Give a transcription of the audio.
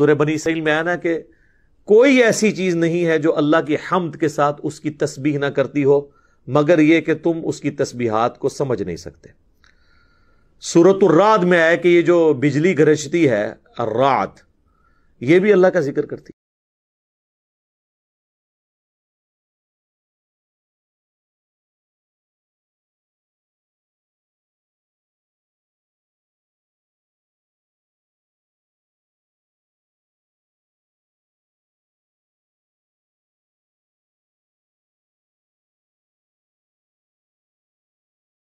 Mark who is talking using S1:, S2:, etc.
S1: सूर्य बनी सही में आया ना कि कोई ऐसी चीज नहीं है जो अल्लाह की हमद के साथ उसकी तस्बीह ना करती हो मगर यह कि तुम उसकी तस्बीहात को समझ नहीं सकते सूरत रात में आया कि ये जो बिजली गरजती है रात
S2: ये भी अल्लाह का जिक्र करती